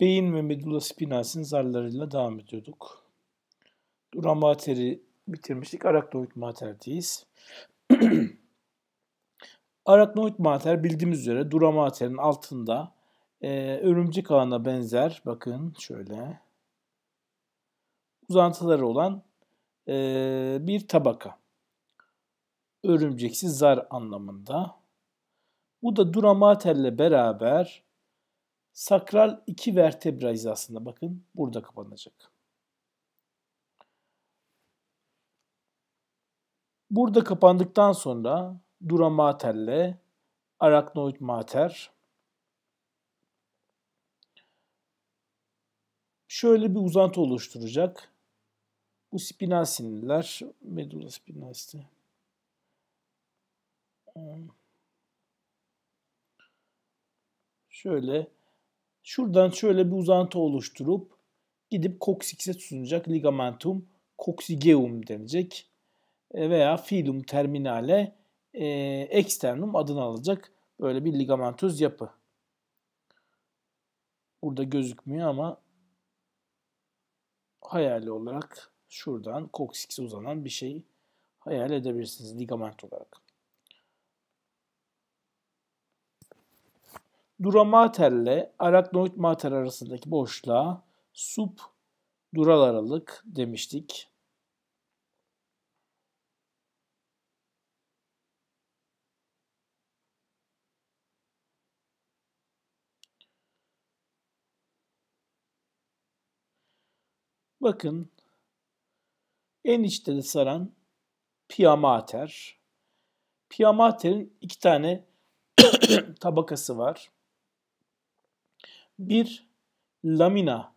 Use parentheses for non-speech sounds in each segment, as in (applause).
Beyin ve medulla spinasinin zarlarıyla devam ediyorduk. Dura materi bitirmiştik. Araknoid materdeyiz. (clears throat) Araknoid mater bildiğimiz üzere dura materin altında e, örümcek ağına benzer bakın şöyle uzantıları olan e, bir tabaka. Örümceksiz zar anlamında. Bu da dura materle beraber sakral iki vertebra hizasında bakın burada kapanacak. Burada kapandıktan sonra dura materle araknoid mater şöyle bir uzantı oluşturacak. Bu spinal sinirler, medulla spinal Şöyle Şuradan şöyle bir uzantı oluşturup gidip koksikse tutunacak ligamentum koksigeum denecek. E veya filum terminale e, externum adını alacak böyle bir ligamentöz yapı. Burada gözükmüyor ama hayali olarak şuradan koksikse uzanan bir şey hayal edebilirsiniz ligament olarak. dura mater ile araknoid mater arasındaki boşluğa sub dural aralık demiştik. Bakın en içte de saran piyamater. Piyamaterin iki tane (coughs) tabakası var bir lamina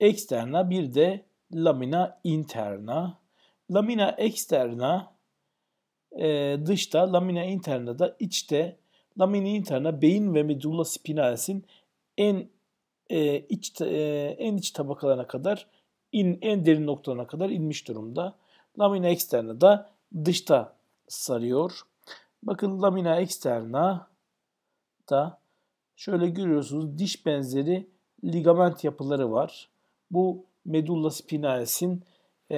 eksterna bir de lamina interna. Lamina eksterna e, dışta, lamina interna da içte. Lamina interna beyin ve medulla spinalis'in en e, iç e, en iç tabakalarına kadar in en derin noktalarına kadar inmiş durumda. Lamina eksterna da dışta sarıyor. Bakın lamina eksterna da Şöyle görüyorsunuz diş benzeri ligament yapıları var. Bu medulla spinalis'in e,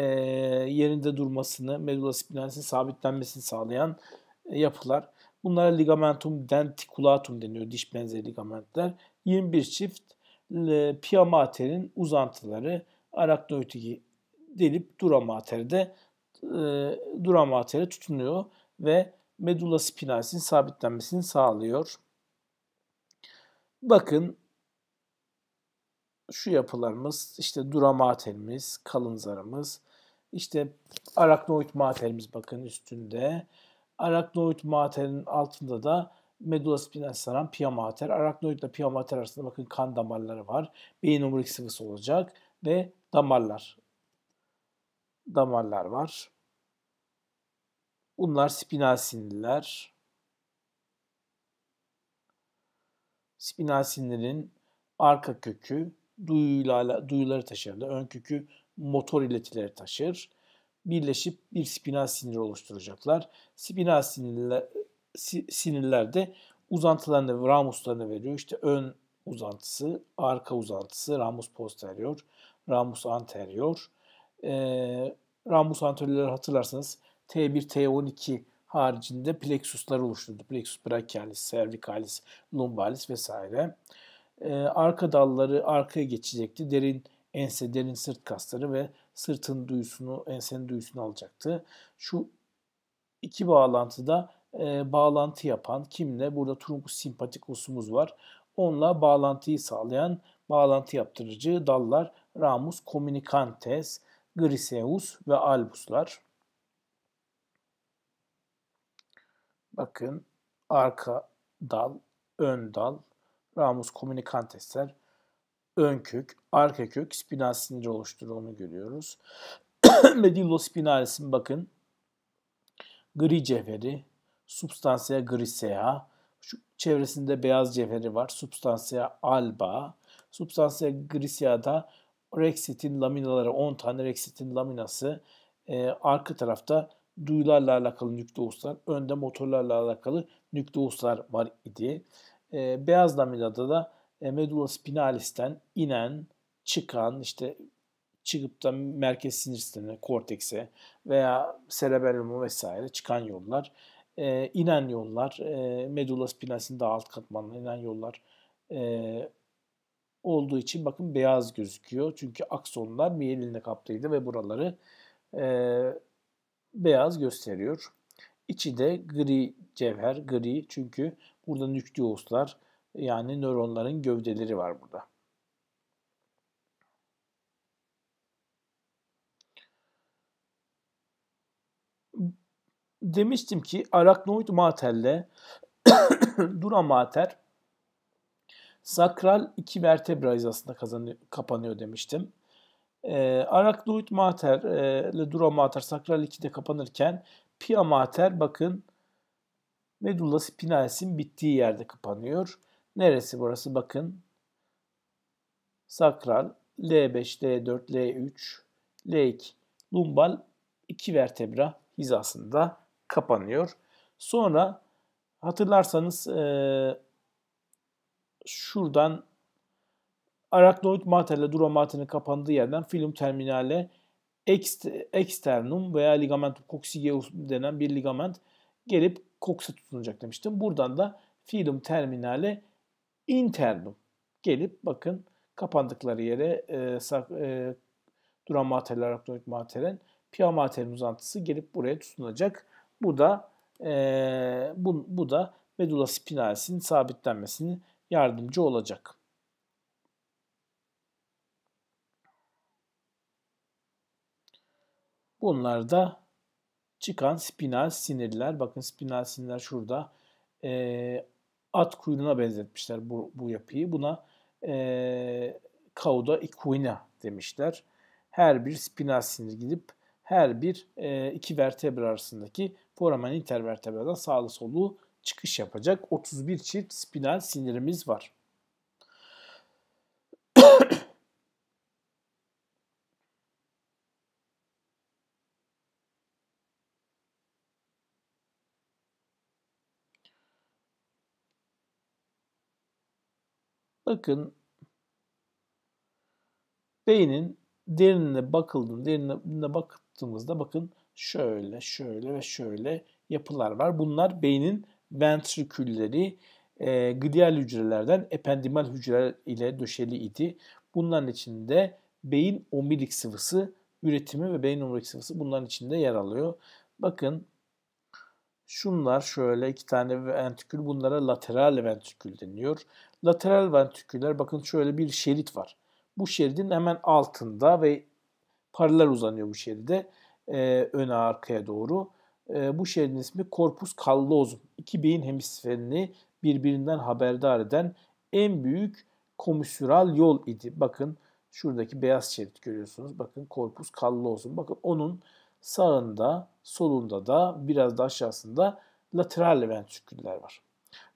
yerinde durmasını, medulla spinalis'in sabitlenmesini sağlayan e, yapılar. Bunlara ligamentum denticulatum deniyor diş benzeri ligamentler. 21 çift e, pia mater'in uzantıları araknoid'i delip dura mater'de e, dura mater'e tutunuyor ve medulla spinalis'in sabitlenmesini sağlıyor. Bakın şu yapılarımız işte dura matelimiz, kalın zarımız, işte araknoid matelimiz bakın üstünde. Araknoid matelin altında da medulla spinasaran piyamater. Araknoid ile piyamater arasında bakın kan damarları var. Beyin omurilik sıvısı olacak ve damarlar. Damarlar var. Bunlar spinal sinirler. Spinal sinirlerin arka kökü duyuyla, duyuları taşır. Ön kökü motor iletileri taşır. Birleşip bir spinal sinir oluşturacaklar. Spinal sinirler, sinirler de uzantılarını, ramuslarını veriyor. İşte ön uzantısı, arka uzantısı, ramus posterior, ramus anterior. E, ramus anteriorları hatırlarsanız T1, T12 haricinde plexuslar oluşturdu. Plexus brachialis, cervicalis, lumbalis vesaire. E, arka dalları arkaya geçecekti. Derin ense, derin sırt kasları ve sırtın duyusunu, ensenin duyusunu alacaktı. Şu iki bağlantıda e, bağlantı yapan kimle? Burada truncus simpaticusumuz var. Onunla bağlantıyı sağlayan bağlantı yaptırıcı dallar ramus communicantes, griseus ve albuslar. Bakın arka dal, ön dal, ramus communicantesler, ön kök, arka kök, spinal sinir oluşturduğunu görüyoruz. (clears throat) Medillospinalis'in bakın gri cevheri, gri grisea, şu çevresinde beyaz cevheri var. Substansia alba, substansia da, rexitin laminaları, 10 tane rexitin laminası, e, arka tarafta duyularla alakalı nükleuslar, önde motorlarla alakalı nükleuslar var idi. E, beyaz laminada da e, medulla spinalis'ten inen, çıkan, işte çıkıp da merkez sinir sistemine, kortekse veya cerebellum vesaire çıkan yollar, e, inen yollar, e, medulla spinalis'in daha alt katmanına inen yollar e, olduğu için bakın beyaz gözüküyor. Çünkü aksonlar miyelinle kaplıydı ve buraları e, beyaz gösteriyor. İçi de gri cevher, gri çünkü burada nükleuslar yani nöronların gövdeleri var burada. Demiştim ki araknoid materle (coughs) dura mater sakral iki vertebra hizasında kapanıyor demiştim. E, ee, Araknoid mater e, ile dura mater sakral 2'de kapanırken pia mater bakın medulla spinalisin bittiği yerde kapanıyor. Neresi burası bakın. Sakral L5, L4, L3, L2, lumbal 2 vertebra hizasında kapanıyor. Sonra hatırlarsanız e, şuradan Arachnoid mater ile dura materinin kapandığı yerden filum terminale externum veya ligamentum coccygeus denen bir ligament gelip koksa tutunacak demiştim. Buradan da filum terminale internum gelip bakın kapandıkları yere e, sak, e, duran materyal arachnoid materin, pia materin uzantısı gelip buraya tutunacak. Bu da e, bu, bu da medula spinalisin sabitlenmesini yardımcı olacak. Bunlar da çıkan spinal sinirler. Bakın spinal sinirler şurada. E, at kuyruğuna benzetmişler bu, bu yapıyı. Buna e, cauda equina demişler. Her bir spinal sinir gidip her bir e, iki vertebra arasındaki foramen intervertebradan sağlı soluğu çıkış yapacak 31 çift spinal sinirimiz var. Bakın beynin derinine bakıldığında, derinine baktığımızda bakın şöyle, şöyle ve şöyle yapılar var. Bunlar beynin ventrikülleri, e, glial hücrelerden ependimal hücreler ile döşeli idi. Bunların içinde beyin omurilik sıvısı üretimi ve beyin omurilik sıvısı bunların içinde yer alıyor. Bakın şunlar şöyle iki tane ventrikül bunlara lateral ventrikül deniyor. Lateral ventriküler bakın şöyle bir şerit var. Bu şeridin hemen altında ve paralel uzanıyor bu şeride e, öne arkaya doğru. E, bu şeridin ismi korpus callosum. İki beyin hemisferini birbirinden haberdar eden en büyük komisüral yol idi. Bakın şuradaki beyaz şerit görüyorsunuz. Bakın korpus callosum. Bakın onun sağında, solunda da biraz da aşağısında lateral ventriküller var.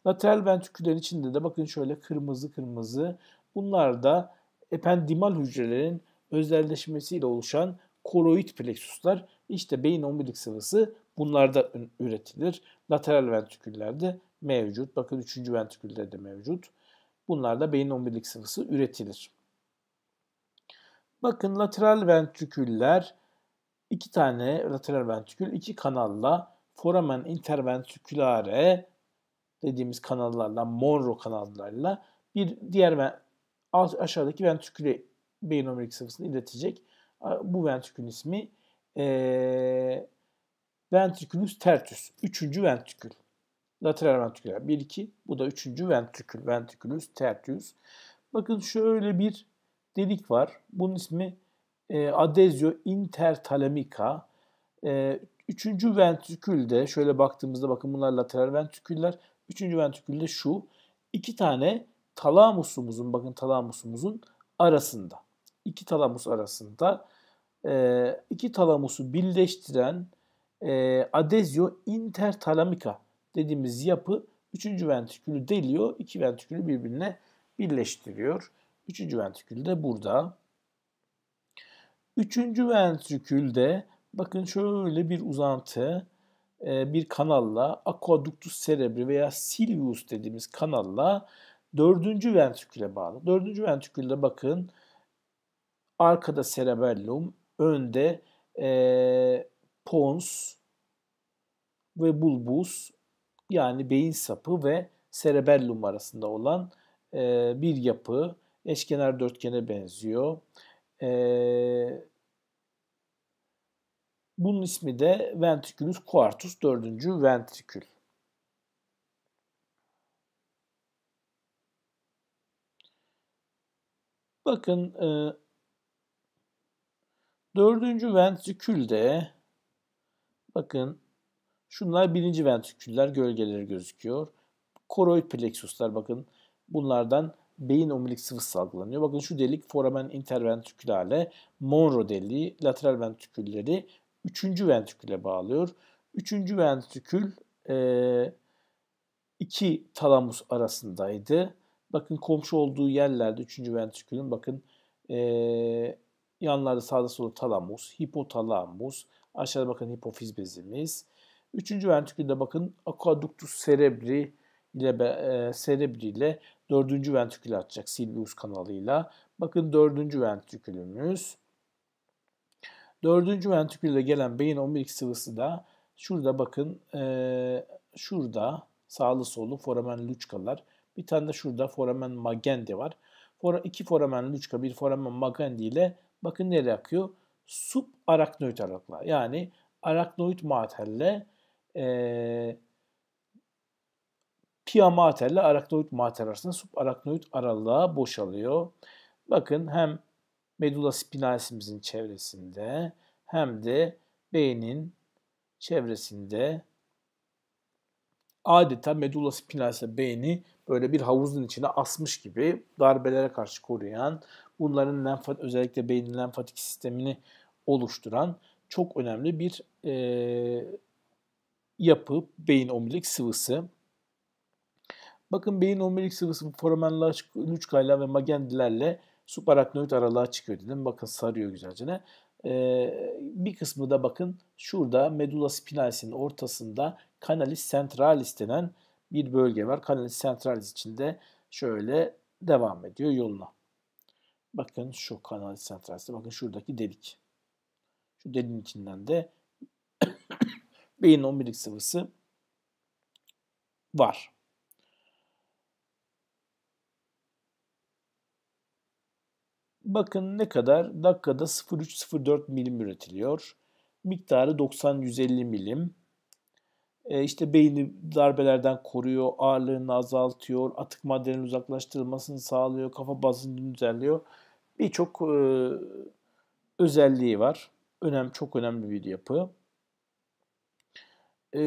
Lateral ventriküler içinde de bakın şöyle kırmızı kırmızı. Bunlar da ependimal hücrelerin özelleşmesiyle oluşan koroid plexuslar. İşte beyin omurilik sıvısı bunlarda üretilir. Lateral ventriküllerde mevcut. Bakın üçüncü ventrikülde de mevcut. Bunlarda beyin omurilik sıvısı üretilir. Bakın lateral ventriküller iki tane lateral ventrikül iki kanalla foramen interventrikülare dediğimiz kanallarla, Monroe kanallarla bir diğer aşağıdaki ventriküle beyin omurilik sıvısını iletecek. Bu ventrikülün ismi e, ventrikülüs tertüs. Üçüncü ventrikül. Lateral ventriküler bir iki Bu da üçüncü ventrikül. Ventrikülüs tertüs. Bakın şöyle bir delik var. Bunun ismi e, adezio intertalamica. E, üçüncü ventrikülde şöyle baktığımızda bakın bunlar lateral ventriküller. Üçüncü ventrikülde şu. iki tane talamusumuzun bakın talamusumuzun arasında. iki talamus arasında e, iki talamusu birleştiren e, adezio intertalamika dediğimiz yapı üçüncü ventrikülü deliyor. iki ventrikülü birbirine birleştiriyor. Üçüncü ventrikül de burada. Üçüncü ventrikülde bakın şöyle bir uzantı e, bir kanalla aquaductus cerebri veya silius dediğimiz kanalla dördüncü ventriküle bağlı. Dördüncü ventrikülde bakın arkada cerebellum, önde e, pons ve bulbus yani beyin sapı ve cerebellum arasında olan e, bir yapı. Eşkenar dörtgene benziyor. Eee bunun ismi de ventriculus quartus, dördüncü ventrikül. Bakın e, dördüncü ventrikülde bakın şunlar birinci ventriküller gölgeleri gözüküyor. Koroid plexuslar bakın bunlardan beyin omurilik sıvısı salgılanıyor. Bakın şu delik foramen interventrikülale, Monroe deliği, lateral ventrikülleri üçüncü ventriküle bağlıyor. Üçüncü ventrikül e, iki talamus arasındaydı. Bakın komşu olduğu yerlerde üçüncü ventrikülün bakın e, yanlarda sağda solda talamus, hipotalamus, aşağıda bakın hipofiz bezimiz. Üçüncü ventrikülde bakın aquaductus cerebri ile e, cerebri ile dördüncü ventrikülü açacak silvius kanalıyla. Bakın dördüncü ventrikülümüz. Dördüncü ventrikülde gelen beyin 11 sıvısı da şurada bakın e, şurada sağlı sollu foramen luçkalar. Bir tane de şurada foramen magendi var. For, iki foramen luçka bir foramen magendi ile bakın nereye akıyor? Subaraknoid aralıkla yani araknoid matelle e, pia mater ile araknoid mater arasında subaraknoid aralığa boşalıyor. Bakın hem medula spinalisimizin çevresinde hem de beynin çevresinde adeta medula spinalse beyni böyle bir havuzun içine asmış gibi darbelere karşı koruyan, bunların lenfat özellikle beynin lenfatik sistemini oluşturan çok önemli bir e, yapı beyin omurilik sıvısı. Bakın beyin omurilik sıvısı foramen lüçkayla ve magendilerle subaraknoid aralığa çıkıyor dedim. Bakın sarıyor güzelce ne. Ee, bir kısmı da bakın şurada medulla spinalis'in ortasında kanalis centralis denen bir bölge var. Kanalis centralis içinde şöyle devam ediyor yoluna. Bakın şu kanalis centralisi. Bakın şuradaki delik. Şu deliğin içinden de (coughs) beyin omurilik sıvısı var. Bakın ne kadar? Dakikada 0,3-0,4 milim üretiliyor. Miktarı 90-150 milim. E, işte beyni darbelerden koruyor, ağırlığını azaltıyor, atık maddelerin uzaklaştırılmasını sağlıyor, kafa bazını düzenliyor. Birçok e, özelliği var. Önem, çok önemli bir yapı. E,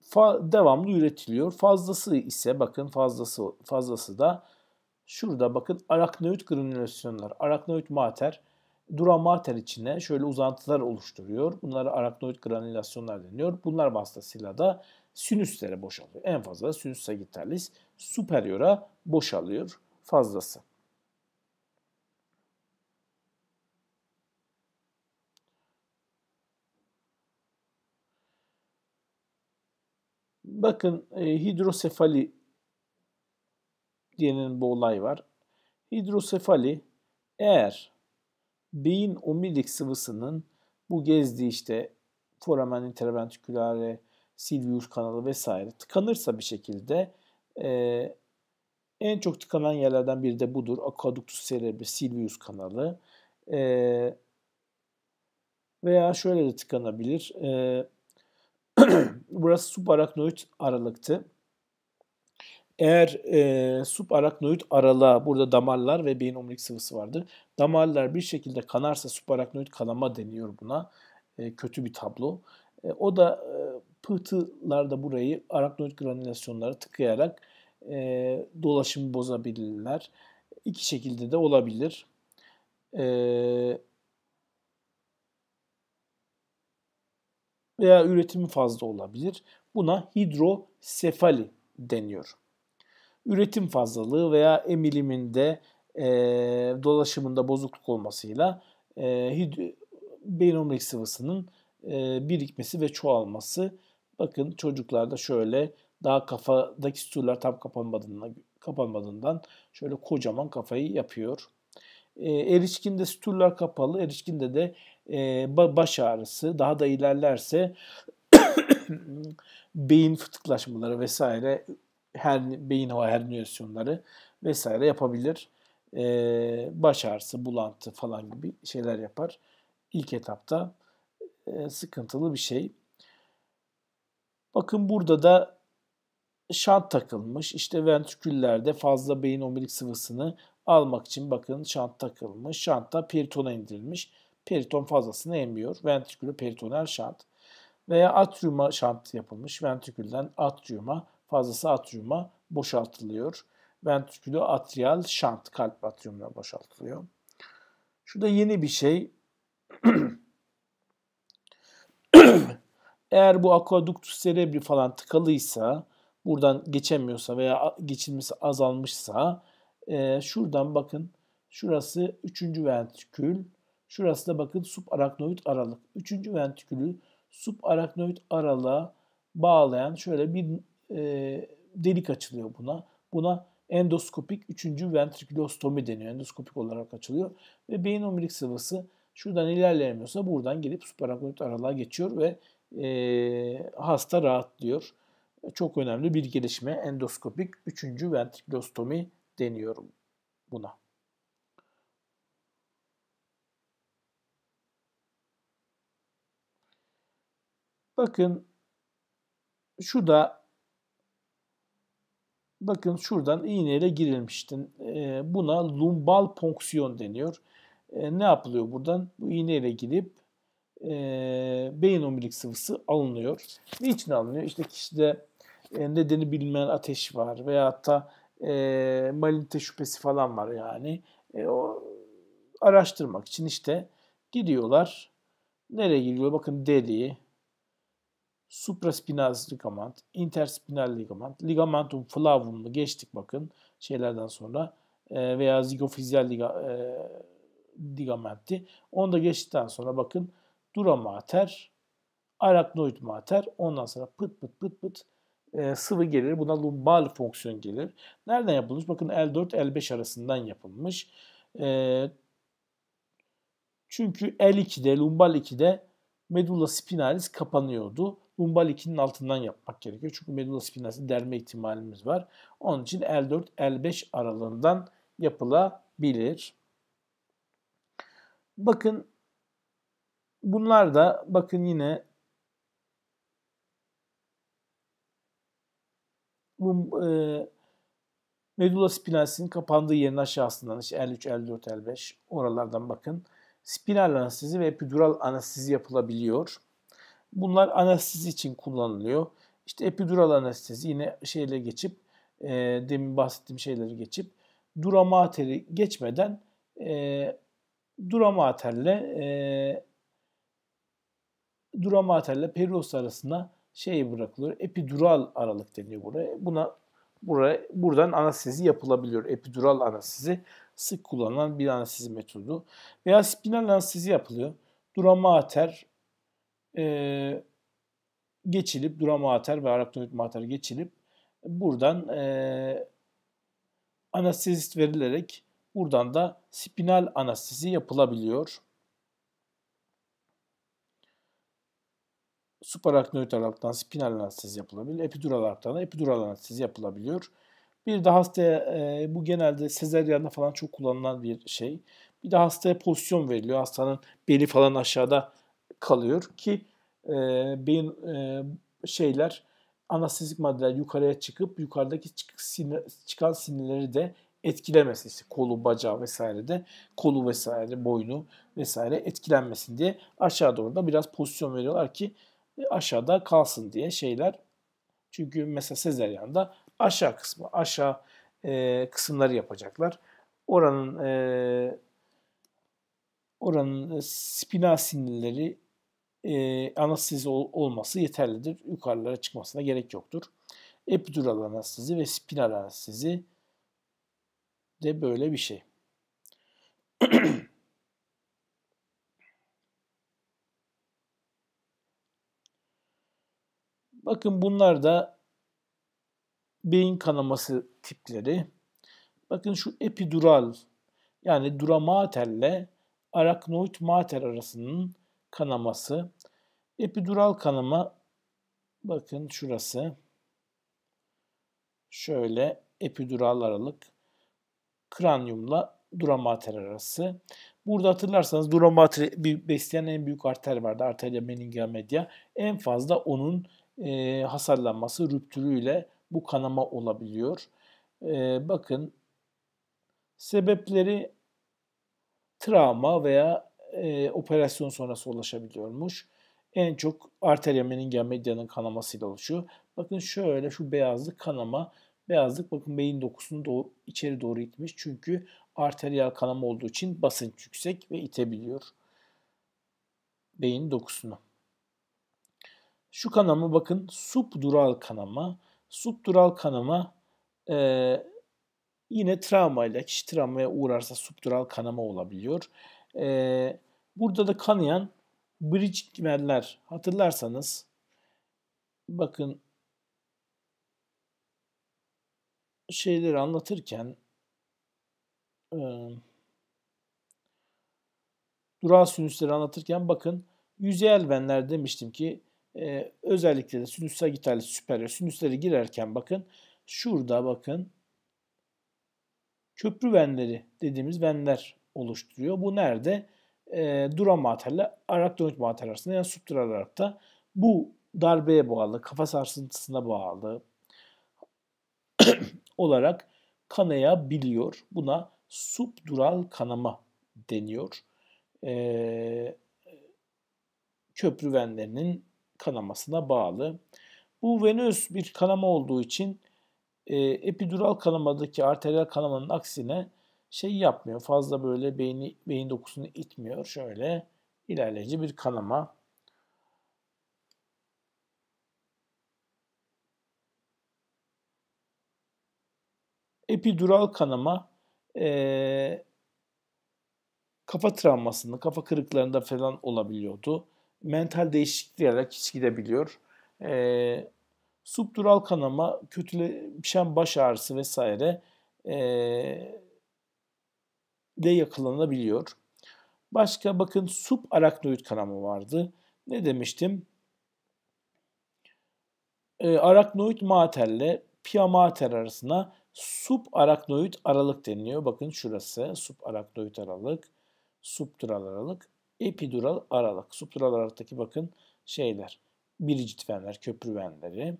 fa, devamlı üretiliyor. Fazlası ise bakın fazlası fazlası da Şurada bakın araknoid granülasyonlar, araknoid mater, dura mater içine şöyle uzantılar oluşturuyor. Bunlara araknoid granülasyonlar deniyor. Bunlar vasıtasıyla da sinüslere boşalıyor. En fazla sinüs sagittalis superiora boşalıyor fazlası. Bakın e, hidrosefali diyenin bu olay var. Hidrosefali eğer beyin omilik sıvısının bu gezdiği işte foramen interventrikülare, silvius kanalı vesaire tıkanırsa bir şekilde e, en çok tıkanan yerlerden biri de budur. Aquaductus cerebri, silvius kanalı. E, veya şöyle de tıkanabilir. E, (clears throat) burası subaraknoid aralıktı. Eğer e, subaraknoid aralığa, burada damarlar ve beyin omurilik sıvısı vardır. Damarlar bir şekilde kanarsa subaraknoid kanama deniyor buna. E, kötü bir tablo. E, o da e, pıhtılarda burayı araknoid granülasyonlara tıkayarak e, dolaşımı bozabilirler. İki şekilde de olabilir. E, veya üretimi fazla olabilir. Buna hidrosefali deniyor üretim fazlalığı veya emiliminde e, dolaşımında bozukluk olmasıyla e, hid- beyin omurilik sıvısının e, birikmesi ve çoğalması. Bakın çocuklarda şöyle daha kafadaki sütürler tam kapanmadığından, kapanmadığından şöyle kocaman kafayı yapıyor. E, erişkinde sütürler kapalı, erişkinde de e, baş ağrısı daha da ilerlerse (coughs) beyin fıtıklaşmaları vesaire her beyin hava herniyasyonları vesaire yapabilir. E, baş ağrısı, bulantı falan gibi şeyler yapar. İlk etapta e, sıkıntılı bir şey. Bakın burada da şant takılmış. İşte ventriküllerde fazla beyin omurilik sıvısını almak için bakın şant takılmış. Şanta peritona indirilmiş. Periton fazlasını emiyor. Ventrikülü peritonel şant. Veya atriuma şant yapılmış. Ventrikülden atriuma fazlası atriuma boşaltılıyor. Ventrikülü atrial şant kalp atriumuna boşaltılıyor. Şurada yeni bir şey. (clears throat) Eğer bu aquaductus cerebri falan tıkalıysa, buradan geçemiyorsa veya geçilmesi azalmışsa, e, şuradan bakın şurası 3. ventrikül, şurası da bakın subaraknoid aralık. 3. ventrikülü subaraknoid aralığa bağlayan şöyle bir e, delik açılıyor buna. Buna endoskopik üçüncü ventrikülostomi deniyor. Endoskopik olarak açılıyor ve beyin omurilik sıvısı şuradan ilerleyemiyorsa buradan gelip supraaknoid aralığa geçiyor ve e, hasta rahatlıyor. Çok önemli bir gelişme endoskopik üçüncü ventrikülostomi deniyor buna. Bakın şu da Bakın şuradan iğneyle girilmiştin. Ee, buna lumbal ponksiyon deniyor. Ee, ne yapılıyor buradan? Bu iğneyle gidip e, beyin omurilik sıvısı alınıyor. Niçin alınıyor? İşte kişide e, nedeni bilinmeyen ateş var veya da e, şüphesi falan var yani. E, o araştırmak için işte gidiyorlar. Nereye gidiyor? Bakın deliği, supraspinal ligament, interspinal ligament, ligamentum flavum'u geçtik bakın şeylerden sonra e, veya zigofizyal liga, e, ligamentti. Onu da geçtikten sonra bakın dura mater, araknoid mater, ondan sonra pıt pıt pıt pıt e, sıvı gelir. Buna lumbal fonksiyon gelir. Nereden yapılmış? Bakın L4 L5 arasından yapılmış. E, çünkü L2'de, lumbal 2'de medulla spinalis kapanıyordu. Lumbal 2'nin altından yapmak gerekiyor. Çünkü medula spinası derme ihtimalimiz var. Onun için L4, L5 aralığından yapılabilir. Bakın bunlar da bakın yine bu e, medulla spinasinin kapandığı yerin aşağısından işte L3, L4, L5 oralardan bakın. Spinal anestezi ve epidural anestezi yapılabiliyor. Bunlar anestezi için kullanılıyor. İşte epidural anestezi yine şeyle geçip e, demin bahsettiğim şeyleri geçip dura materi geçmeden e, dura materle e, dura periost arasında şey bırakılıyor. Epidural aralık deniyor buraya. Buna buraya buradan anestezi yapılabiliyor. Epidural anestezi sık kullanılan bir anestezi metodu. Veya spinal anestezi yapılıyor. Dura mater e, geçilip dura mater ve araktinoid mater geçilip buradan e, anestezist verilerek buradan da spinal anestezi yapılabiliyor. Suparaknoid alaraktan spinal anestezi yapılabilir. Epidural alaraktan da epidural anestezi yapılabiliyor. Bir de hasta e, bu genelde sezeryanda falan çok kullanılan bir şey. Bir de hastaya pozisyon veriliyor. Hastanın beli falan aşağıda kalıyor ki e, beyin e, şeyler anestezik maddeler yukarıya çıkıp yukarıdaki çık, sinir, çıkan sinirleri de etkilemesin. İşte kolu, bacağı vesaire de kolu vesaire, boynu vesaire etkilenmesin diye aşağı doğru da biraz pozisyon veriyorlar ki e, aşağıda kalsın diye şeyler. Çünkü mesela sezeryanda aşağı kısmı, aşağı e, kısımları yapacaklar. Oranın e, oranın e, spinal sinirleri e, anestezi ol, olması yeterlidir. Yukarılara çıkmasına gerek yoktur. Epidural anestezi ve spinal anestezi de böyle bir şey. (clears throat) Bakın bunlar da beyin kanaması tipleri. Bakın şu epidural yani duramaterle araknoid mater arasının kanaması. Epidural kanama bakın şurası. Şöyle epidural aralık kranyumla duramater arası. Burada hatırlarsanız duramater besleyen en büyük arter vardı. Arteria meningia media. En fazla onun e, hasarlanması rüptürüyle bu kanama olabiliyor. E, bakın sebepleri travma veya e, operasyon sonrası ulaşabiliyormuş. En çok arteriye meningel medyanın kanamasıyla oluşuyor. Bakın şöyle şu beyazlık kanama. Beyazlık bakın beyin dokusunu doğu, içeri doğru itmiş. Çünkü arteriyel kanama olduğu için basınç yüksek ve itebiliyor beyin dokusunu. Şu kanama bakın subdural kanama. Subdural kanama e, yine travmayla kişi travmaya uğrarsa subdural kanama olabiliyor. Ee, burada da kanayan Bridgewell'ler hatırlarsanız bakın şeyleri anlatırken e, dural sinüsleri anlatırken bakın yüzeyel benler demiştim ki e, özellikle de sinüs sagitalis süper sinüsleri girerken bakın şurada bakın köprü venleri dediğimiz venler oluşturuyor. Bu nerede? E, duran materyalle araktonit materya arasında yani subdural arakta. Bu darbeye bağlı, kafa sarsıntısına bağlı (clears throat) olarak kanayabiliyor. Buna subdural kanama deniyor. E, köprü venlerinin kanamasına bağlı. Bu venöz bir kanama olduğu için e, epidural kanamadaki arteriyel kanamanın aksine şey yapmıyor. Fazla böyle beyni, beyin dokusunu itmiyor. Şöyle ilerleyici bir kanama. Epidural kanama e, kafa travmasını kafa kırıklarında falan olabiliyordu. Mental değişikliklere hiç gidebiliyor. E, subdural kanama, kötüleşen baş ağrısı vesaire e, de yakalanabiliyor. Başka bakın subaraknoid kanama vardı. Ne demiştim? E, araknoid materle pia mater arasına subaraknoid aralık deniliyor. Bakın şurası subaraknoid aralık, subdural aralık, epidural aralık. Subdural aralıktaki bakın şeyler, biricit venler, köprü venleri.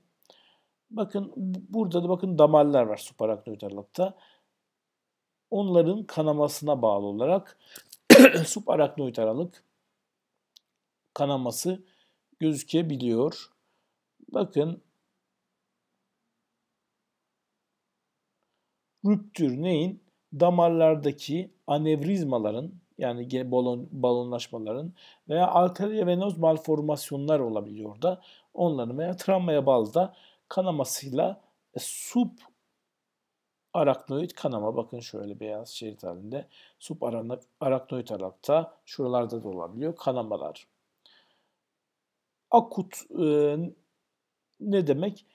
Bakın burada da bakın damarlar var subaraknoid aralıkta onların kanamasına bağlı olarak (clears throat) subaraknoid aralık kanaması gözükebiliyor. Bakın rüptür neyin? Damarlardaki anevrizmaların yani balon, balonlaşmaların veya arteriye venoz malformasyonlar olabiliyor da onların veya travmaya bağlı da kanamasıyla e, sub araknoid kanama bakın şöyle beyaz şerit halinde subaraknoid arakta şuralarda da olabiliyor kanamalar. Akut e, ne demek?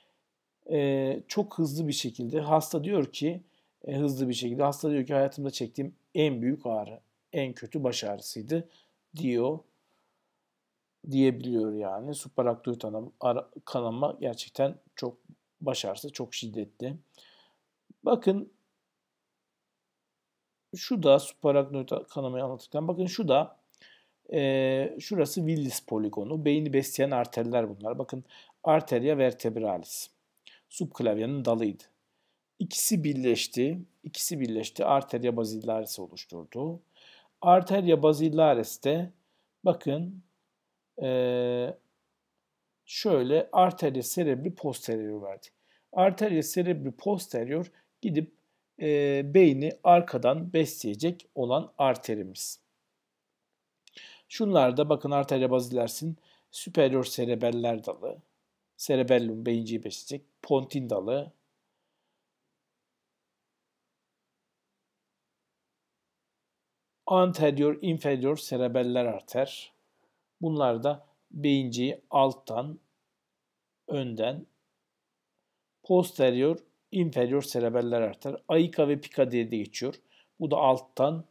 E, çok hızlı bir şekilde hasta diyor ki e, hızlı bir şekilde hasta diyor ki hayatımda çektiğim en büyük ağrı, en kötü baş ağrısıydı diyor diyebiliyor yani. Subaraknoid kanama gerçekten çok başarısı çok şiddetli. Bakın şu da subaraknoid kanamayı anlatırken bakın şu da e, şurası Willis poligonu. Beyni besleyen arterler bunlar. Bakın arteria vertebralis. Subklavyanın dalıydı. İkisi birleşti. İkisi birleşti. Arteria basilaris oluşturdu. Arteria basilaris de bakın e, şöyle arteria cerebri posterior verdi. Arteria cerebri posterior gidip e, beyni arkadan besleyecek olan arterimiz. Şunlar da bakın arterya bazilersin superior cerebeller dalı, cerebellum beyinciyi besleyecek, pontin dalı, anterior inferior cerebeller arter. Bunlar da beyinciyi alttan, önden, posterior inferior cerebellar arter. Aika ve pika diye de geçiyor. Bu da alttan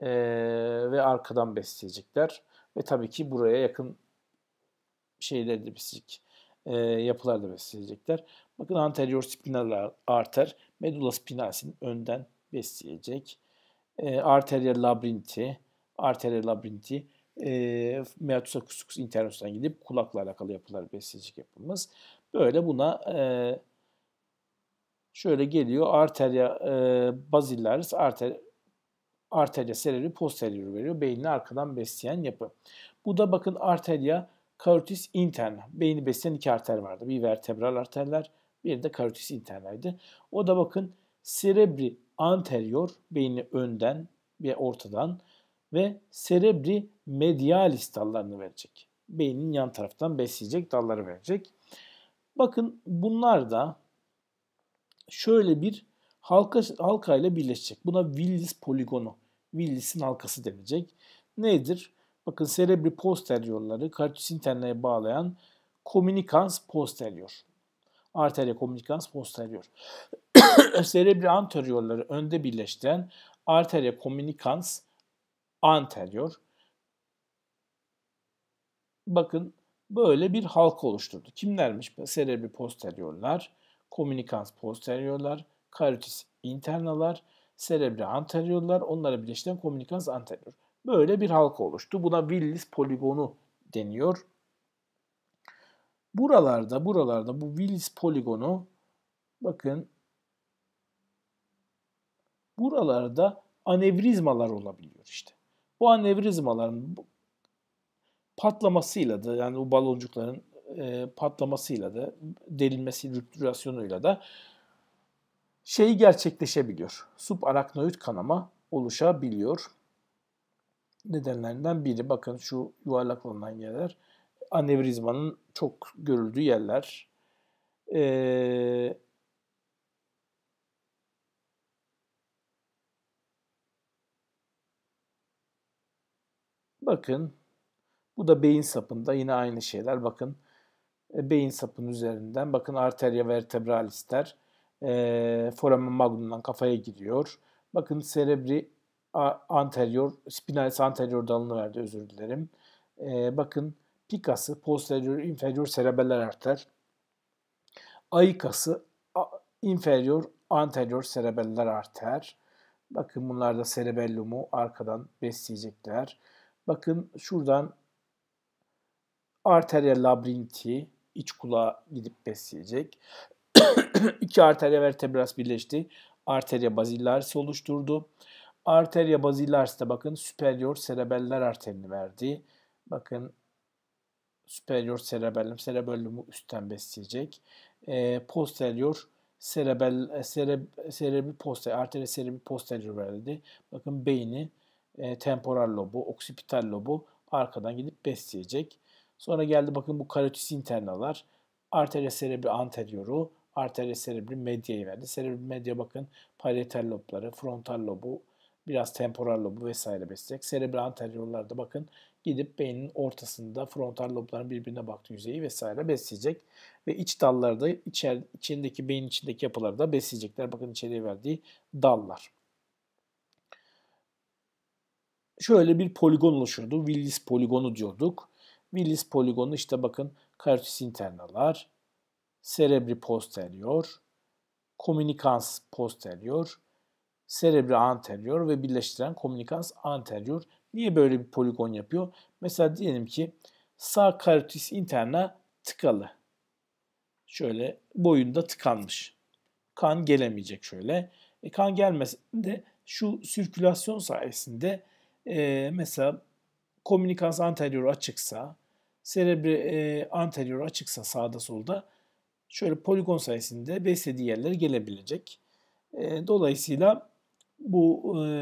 e, ve arkadan besleyecekler. Ve tabii ki buraya yakın şeyleri de besleyecek. E, yapılar da besleyecekler. Bakın anterior spinal arter medulla spinasinin önden besleyecek. E, arterial labirinti, arterial labirinti e, meatus acusticus internus'tan gidip kulakla alakalı yapılar besleyecek yapımız. Böyle buna e, Şöyle geliyor arteria e, basillaris arter, arteria cerebri posterior veriyor. Beynini arkadan besleyen yapı. Bu da bakın arteria carotis interna. Beyni besleyen iki arter vardı. Bir vertebral arterler, bir de carotis internaydı. O da bakın cerebri anterior beyni önden ve ortadan ve cerebri medialis dallarını verecek. Beynin yan taraftan besleyecek dalları verecek. Bakın bunlar da şöyle bir halka halkayla birleşecek. Buna Willis poligonu, Willis'in halkası denilecek. Nedir? Bakın serebri posteriorları kartus interneye bağlayan communicans posterior. Arteria communicans posterior. (coughs) serebri anteriorları önde birleştiren arteria communicans anterior. Bakın böyle bir halka oluşturdu. Kimlermiş serebri posteriorlar? komünikans posteriorlar, karotis internalar, serebri anteriorlar, onlara birleştiren komünikans anterior. Böyle bir halka oluştu. Buna Willis poligonu deniyor. Buralarda, buralarda bu Willis poligonu bakın buralarda anevrizmalar olabiliyor işte. Bu anevrizmaların patlamasıyla da yani bu baloncukların e, patlamasıyla da delinmesi, rüptürasyonuyla da şey gerçekleşebiliyor. Subaraknoid kanama oluşabiliyor. Nedenlerinden biri bakın şu yuvarlak olan yerler anevrizmanın çok görüldüğü yerler. Ee, bakın bu da beyin sapında yine aynı şeyler. Bakın e, beyin sapının üzerinden bakın arteria vertebralis'ler e, foramen magnum'dan kafaya gidiyor. Bakın cerebri anterior, spinalis anterior dalını verdi özür dilerim. E, bakın pikası posterior inferior cerebellar arter. Ayikası inferior anterior cerebellar arter. Bakın bunlar da cerebellumu arkadan besleyecekler. Bakın şuradan arteria labirinti, iç kulağa gidip besleyecek. (clears throat) İki arterya vertebras birleşti. Arterya bazillaris oluşturdu. Arterya bazillaris de bakın superior cerebellar arterini verdi. Bakın superior cerebellum, cerebellumu üstten besleyecek. E, posterior cerebel, e, cere, cerebi posterior, arteri cerebi posterior verdi. Bakın beyni, e, temporal lobu, oksipital lobu arkadan gidip besleyecek. Sonra geldi bakın bu karotis internalar, arteria cerebri anterioru, arteria cerebri medyayı verdi. Cerebri medya bakın parietal lobları, frontal lobu, biraz temporal lobu vesaire besleyecek. Cerebri anteriorlar da bakın gidip beynin ortasında frontal lobların birbirine baktığı yüzeyi vesaire besleyecek. Ve iç dalları da içer, içindeki beyin içindeki yapıları da besleyecekler. Bakın içeriye verdiği dallar. Şöyle bir poligon oluşurdu. Willis poligonu diyorduk. Willis poligonu işte bakın karotid internalar, cerebri posterior, communicans posterior, cerebri anterior ve birleştiren communicans anterior. Niye böyle bir poligon yapıyor? Mesela diyelim ki sağ karotis interna tıkalı. Şöyle boyunda tıkanmış. Kan gelemeyecek şöyle. E, kan de şu sirkülasyon sayesinde e, mesela komünikans anterior açıksa Serebri e, anterior açıksa sağda solda şöyle poligon sayesinde beslediği yerlere gelebilecek. E, dolayısıyla bu e,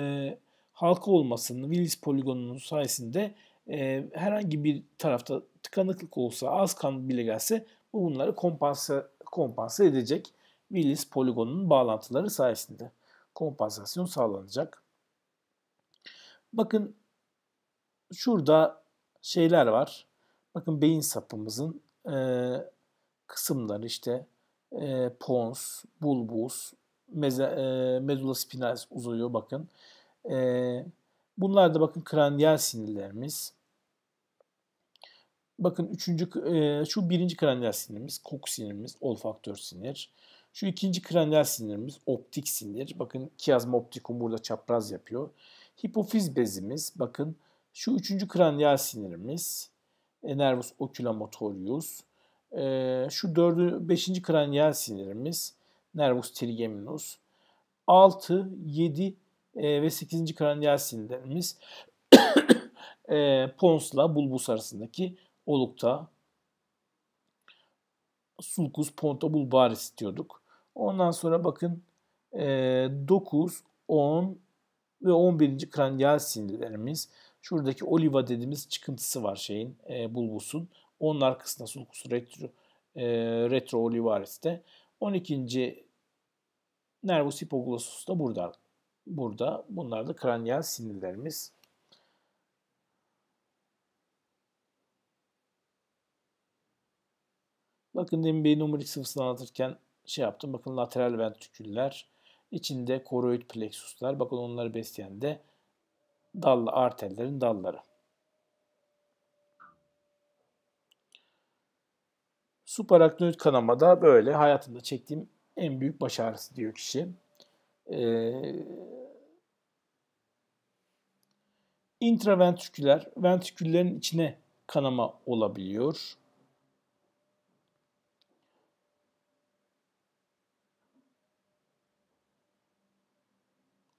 halka olmasının Willis poligonunun sayesinde e, herhangi bir tarafta tıkanıklık olsa az kan bile gelse bu bunları kompansa, kompansa edecek. Willis poligonunun bağlantıları sayesinde kompansasyon sağlanacak. Bakın şurada şeyler var. Bakın beyin sapımızın e, kısımları işte e, pons, bulbus, meze, e, medula spinalis uzuyor bakın. E, bunlar da bakın kranyal sinirlerimiz. Bakın üçüncü, e, şu birinci kranyal sinirimiz, koku sinirimiz, olfaktör sinir. Şu ikinci kranyal sinirimiz optik sinir. Bakın kiazma optikum burada çapraz yapıyor. Hipofiz bezimiz bakın şu üçüncü kranyal sinirimiz. Nervus oculomotorius. E, şu dördü, beşinci kranyal sinirimiz nervus trigeminus. 6, 7 e, ve 8. kranyal sinirlerimiz (coughs) e, ponsla bulbus arasındaki olukta sulcus ponta bulbaris diyorduk. Ondan sonra bakın e, 9, 10 ve 11. kranyal sinirlerimiz Şuradaki oliva dediğimiz çıkıntısı var şeyin e, bulbusun. Onun arkasında sulcus retro, e, retro olivaris'te. 12. nervus hipoglossus da burada. Burada. Bunlar da kranyal sinirlerimiz. Bakın demin beyin omurilik sıvısını anlatırken şey yaptım. Bakın lateral ventriküller. içinde koroid plexuslar. Bakın onları besleyen de dal arterlerin dalları. Subaraknoid da böyle hayatımda çektiğim en büyük baş ağrısı diyor kişi. Ee, intraventriküler, ventriküllerin içine kanama olabiliyor.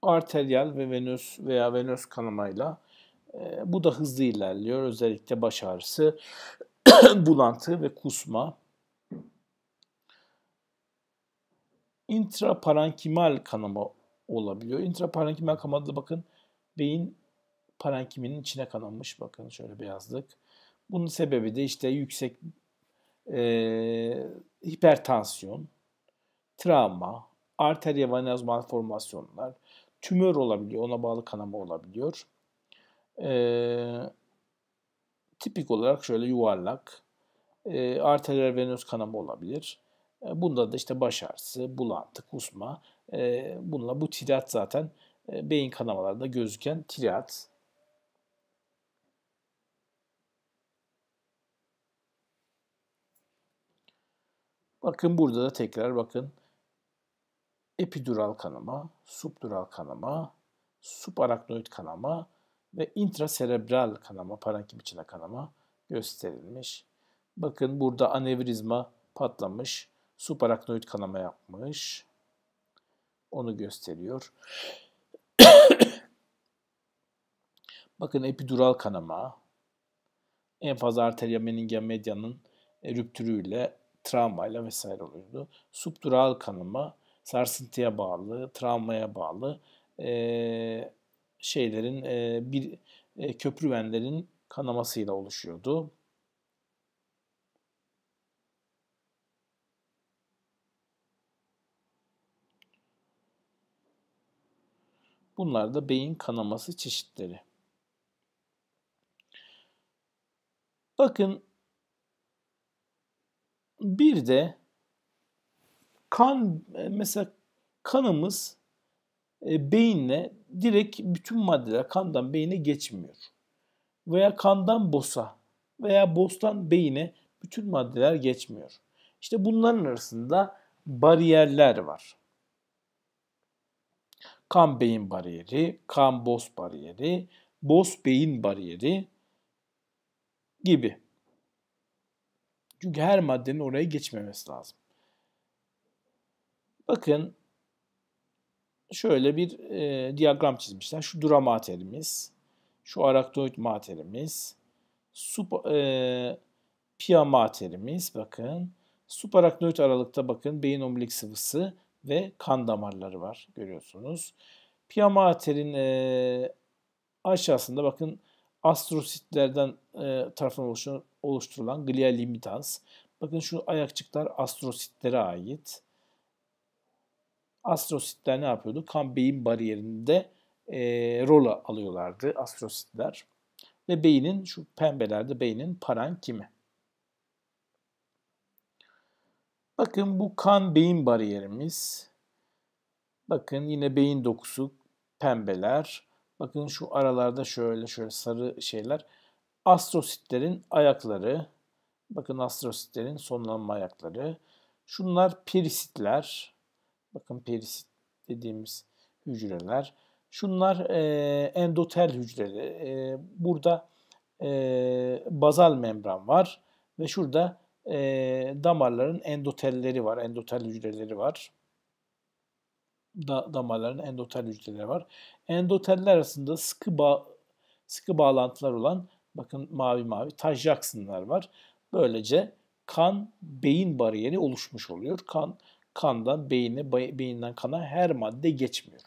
arteriyel ve venöz veya venöz kanamayla e, bu da hızlı ilerliyor. Özellikle baş ağrısı, (clears throat) bulantı ve kusma. İntraparenkimal kanama olabiliyor. İntraparenkimal kanamada da bakın beyin parenkiminin içine kananmış. Bakın şöyle beyazlık. Bunun sebebi de işte yüksek e, hipertansiyon, travma, arteriye venöz malformasyonlar, tümör olabiliyor, ona bağlı kanama olabiliyor. Ee, tipik olarak şöyle yuvarlak, e, arterler venöz kanama olabilir. E, bunda da işte baş ağrısı, bulantı, kusma, e, bununla bu tirat zaten e, beyin kanamalarında gözüken tirat. Bakın burada da tekrar bakın epidural kanama, subdural kanama, subaraknoid kanama ve intraserebral kanama, parenkim içine kanama gösterilmiş. Bakın burada anevrizma patlamış, subaraknoid kanama yapmış. Onu gösteriyor. (coughs) Bakın epidural kanama, en fazla arteria meninge medyanın e, rüptürüyle, travmayla vesaire oluyordu. Subdural kanama sarsıntıya bağlı, travmaya bağlı e, şeylerin e, bir e, köprüvenlerin kanamasıyla oluşuyordu. Bunlar da beyin kanaması çeşitleri. Bakın bir de kan e, mesela kanımız e, beyinle direkt bütün maddeler kandan beyine geçmiyor. Veya kandan bosa veya bostan beyine bütün maddeler geçmiyor. İşte bunların arasında bariyerler var. Kan beyin bariyeri, kan boz bariyeri, boz beyin bariyeri gibi. Çünkü her maddenin oraya geçmemesi lazım. Bakın şöyle bir e, diyagram çizmişler. Şu dura materimiz, şu araknoid materimiz, sup, e, pia materimiz bakın. Subaraknoid aralıkta bakın beyin omlik sıvısı ve kan damarları var görüyorsunuz. Pia materin e, aşağısında bakın astrositlerden e, tarafından oluşturulan glia limitans. Bakın şu ayakçıklar astrositlere ait astrositler ne yapıyordu? Kan beyin bariyerinde e, rol alıyorlardı astrositler. Ve beynin şu pembelerde beynin parenkimi. Bakın bu kan beyin bariyerimiz. Bakın yine beyin dokusu pembeler. Bakın şu aralarda şöyle şöyle sarı şeyler. Astrositlerin ayakları. Bakın astrositlerin sonlanma ayakları. Şunlar perisitler. Bakın perisit dediğimiz hücreler. Şunlar e, endotel hücreleri. E, burada e, bazal membran var ve şurada e, damarların endotelleri var, endotel hücreleri var. Da, damarların endotel hücreleri var. Endoteller arasında sıkı bağ, sıkı bağlantılar olan bakın mavi mavi tajaksınlar var. Böylece kan beyin bariyeri oluşmuş oluyor. Kan kandan beyine, beyinden kana her madde geçmiyor.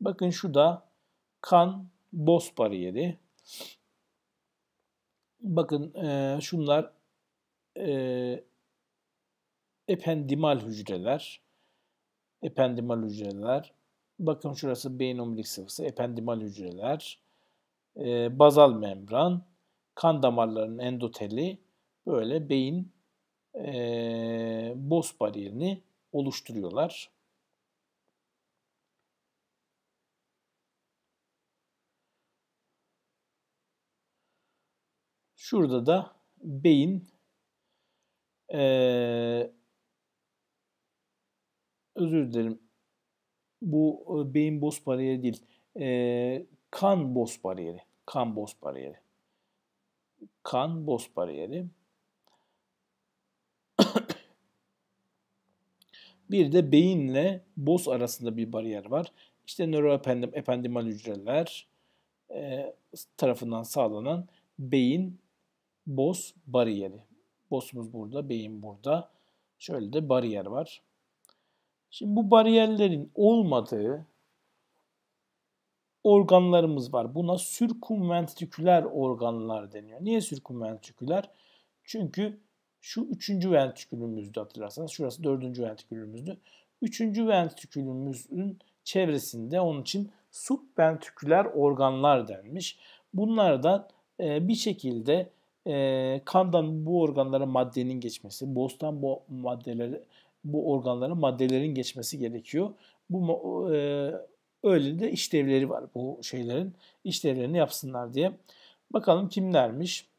Bakın şu da kan boz bariyeri. Bakın e, şunlar e, ependimal hücreler. Ependimal hücreler. Bakın şurası beyin omurilik sıvısı, ependimal hücreler. E, bazal membran, kan damarlarının endoteli, böyle beyin e, boz bariyerini oluşturuyorlar. Şurada da beyin e, özür dilerim bu e, beyin boz bariyeri değil e, kan boz bariyeri kan boz bariyeri kan boz bariyeri Bir de beyinle boz arasında bir bariyer var. İşte nöroependimal hücreler e, tarafından sağlanan beyin boz bariyeri. Bosumuz burada, beyin burada. Şöyle de bariyer var. Şimdi bu bariyerlerin olmadığı organlarımız var. Buna sürkumventriküler organlar deniyor. Niye sürkumventriküler? Çünkü şu üçüncü ventrikülümüzdü hatırlarsanız. Şurası dördüncü ventrikülümüzdü. Üçüncü ventrikülümüzün çevresinde onun için subventriküler organlar denmiş. Bunlardan e, bir şekilde e, kandan bu organlara maddenin geçmesi, bostan bu maddeleri bu organlara maddelerin geçmesi gerekiyor. Bu e, öyle de işlevleri var bu şeylerin. işlevlerini yapsınlar diye. Bakalım kimlermiş?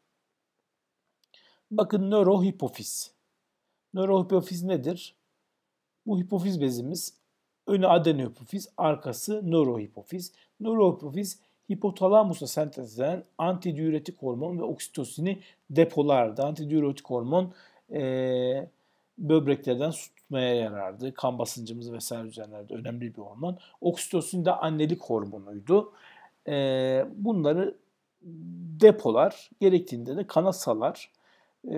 Bakın nörohipofiz. Nörohipofiz nedir? Bu hipofiz bezimiz önü adenohipofiz, arkası nörohipofiz. Nörohipofiz hipotalamosla sentezlenen antidiüretik hormon ve oksitosini depolardı. Antidiüretik hormon e, böbreklerden su tutmaya yarardı. Kan basıncımızı vesaire düzenlerde önemli bir hormon. Oksitosin de annelik hormonuydu. E, bunları depolar, gerektiğinde de kana salar e,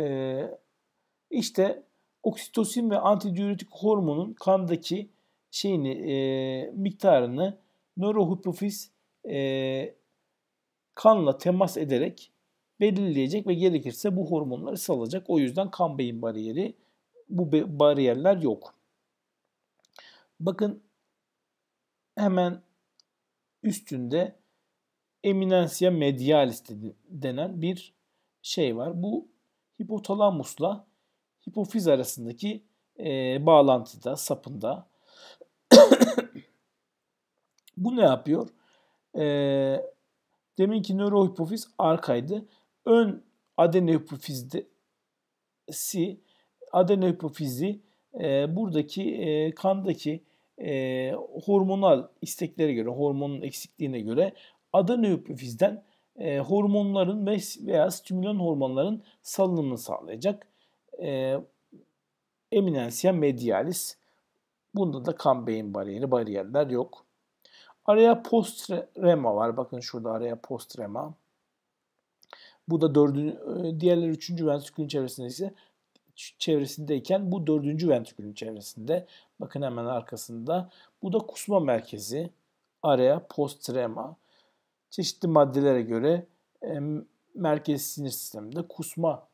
işte oksitosin ve antidiüretik hormonun kandaki şeyini e, miktarını nörohipofiz e, kanla temas ederek belirleyecek ve gerekirse bu hormonları salacak. O yüzden kan beyin bariyeri bu bariyerler yok. Bakın hemen üstünde eminensia medialis denen bir şey var. Bu hipotalamusla hipofiz arasındaki e, bağlantıda, sapında. (coughs) Bu ne yapıyor? E, deminki nörohipofiz arkaydı. Ön si adenohipofizi e, buradaki e, kandaki e, hormonal isteklere göre, hormonun eksikliğine göre adenohipofizden e, hormonların veya stimülan hormonların salınımını sağlayacak e, eminensia medialis. Bunda da kan beyin bariyeri, bariyerler yok. Araya postrema var. Bakın şurada araya postrema. Bu da dördüncü, e, diğerleri üçüncü ventrikülün çevresinde ise çevresindeyken bu dördüncü ventrikülün çevresinde. Bakın hemen arkasında. Bu da kusma merkezi. Araya postrema çeşitli maddelere göre e, merkez sinir sisteminde kusma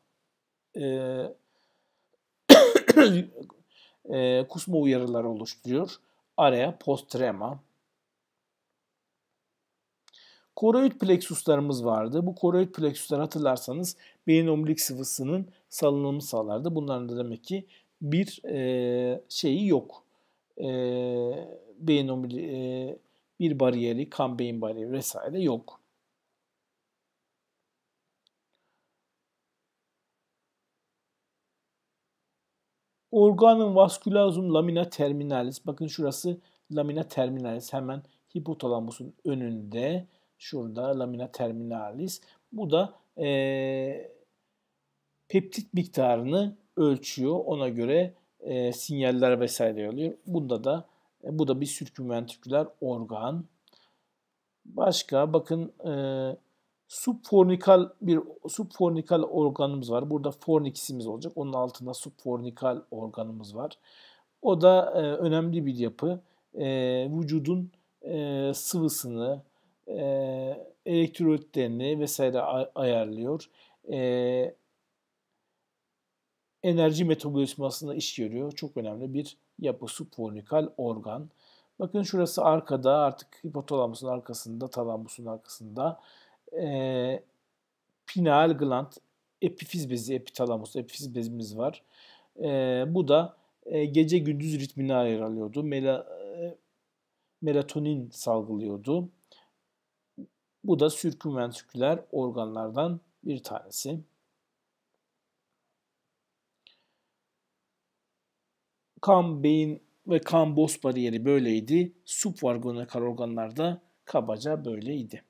e, (coughs) e, kusma uyarıları oluşturuyor. Araya postrema. Koroid plexuslarımız vardı. Bu koroid plexuslar hatırlarsanız beyin omurilik sıvısının salınımı sağlardı. Bunların da demek ki bir e, şeyi yok. E, beyin omurilik e, bir bariyeri, kan beyin bariyeri vesaire yok. Organın vaskülazum lamina terminalis. Bakın şurası lamina terminalis. Hemen hipotalamusun önünde. Şurada lamina terminalis. Bu da e, peptit miktarını ölçüyor. Ona göre e, sinyaller vesaire alıyor. Bunda da e, bu da bir sirkümventriküler organ. Başka bakın e, subfornikal bir subfornikal organımız var. Burada forniksimiz olacak. Onun altında subfornikal organımız var. O da e, önemli bir yapı. E, vücudun e, sıvısını, e, elektrolitlerini vesaire ayarlıyor. E, enerji metabolizmasında iş görüyor. Çok önemli bir yapı subfornikal organ. Bakın şurası arkada artık hipotalamusun arkasında, talamusun arkasında e, pineal gland, epifiz bezi, epitalamus, epifiz bezimiz var. E, bu da e, gece gündüz ritmini ayır alıyordu. Mela, e, melatonin salgılıyordu. Bu da sirkümventriküler organlardan bir tanesi. kan, beyin ve kan boz bariyeri böyleydi. Subvargonikal organlarda kabaca böyleydi.